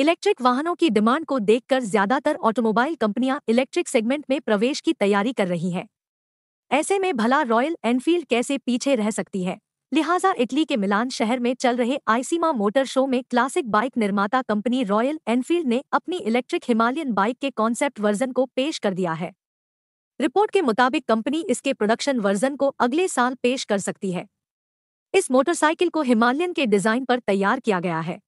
electric वाहनों की demand को देखकर ज्यादातर ऑटोमोबाइल कंपनियां इलेक्ट्रिक सेगमेंट में प्रवेश की तैयारी कर रही हैं ऐसे में भला रॉयल एनफील्ड कैसे पीछे रह सकती है लिहाजा इटली के मिलान शहर में चल रहे आईसीमा मोटर शो में क्लासिक बाइक निर्माता कंपनी रॉयल एनफील्ड ने अपनी इलेक्ट्रिक हिमालयन बाइक के कॉन्सेप्ट वर्जन को पेश कर दिया है रिपोर्ट के मुताबिक कंपनी इसके प्रोडक्शन वर्जन को अगले साल पेश कर सकती है इस मोटरसाइकिल को हिमालयन के डिजाइन पर तैयार किया गया है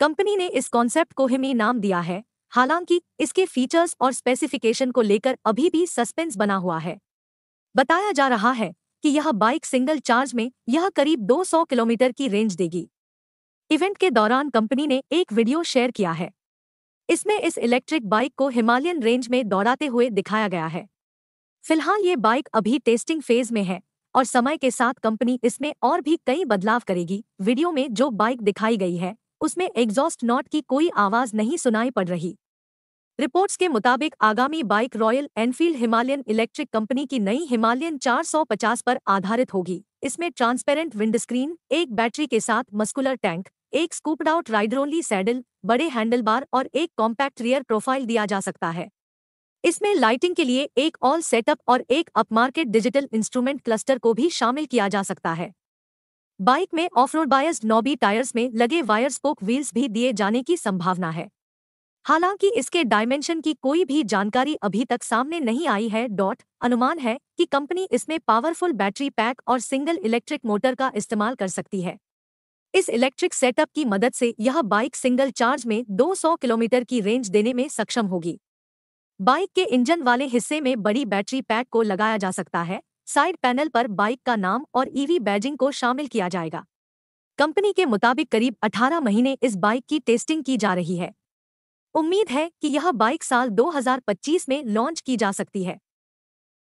कंपनी ने इस कॉन्सेप्ट को हिमी नाम दिया है हालांकि इसके फीचर्स और स्पेसिफिकेशन को लेकर अभी भी सस्पेंस बना हुआ है बताया जा रहा है कि यह बाइक सिंगल चार्ज में यह करीब 200 किलोमीटर की रेंज देगी इवेंट के दौरान कंपनी ने एक वीडियो शेयर किया है इसमें इस इलेक्ट्रिक बाइक को हिमालयन रेंज में दौड़ाते हुए दिखाया गया है फिलहाल ये बाइक अभी टेस्टिंग फेज में है और समय के साथ कंपनी इसमें और भी कई बदलाव करेगी वीडियो में जो बाइक दिखाई गई है उसमें एग्जॉस्ट नॉट की कोई आवाज नहीं सुनाई पड़ रही रिपोर्ट्स के मुताबिक आगामी bike Royal Enfield Himalayan electric company की नई हिमालयन 450 पर आधारित होगी इसमें ट्रांसपेरेंट विंडस्क्रीन एक बैटरी के साथ मस्कुलर टैंक एक स्कूपड आउट सैडल बड़े हैंडलबार और एक कॉम्पैक्ट रियर प्रोफाइल दिया जा सकता है इसमें लाइटिंग के लिए एक ऑल सेटअप और एक अपमार्केट डिजिटल इंस्ट्रूमेंट क्लस्टर को भी शामिल किया जा सकता है बाइक में ऑफ रोड नॉबी टायर्स में लगे वायर स्पोक व्हील्स भी दिए जाने की संभावना है हालांकि इसके डायमेंशन की कोई भी जानकारी अभी तक सामने नहीं आई है डॉट अनुमान है कि कंपनी इसमें पावरफुल बैटरी पैक और सिंगल इलेक्ट्रिक मोटर का इस्तेमाल कर सकती है इस इलेक्ट्रिक सेटअप की मदद से यह बाइक सिंगल चार्ज में 200 किलोमीटर की रेंज देने में सक्षम होगी बाइक के इंजन वाले हिस्से में बड़ी बैटरी पैक को लगाया जा सकता है साइड पैनल पर बाइक का नाम और ईवी e बैजिंग को शामिल किया जाएगा कंपनी के मुताबिक करीब 18 महीने इस बाइक की टेस्टिंग की जा रही है उम्मीद है कि यह बाइक साल 2025 में लॉन्च की जा सकती है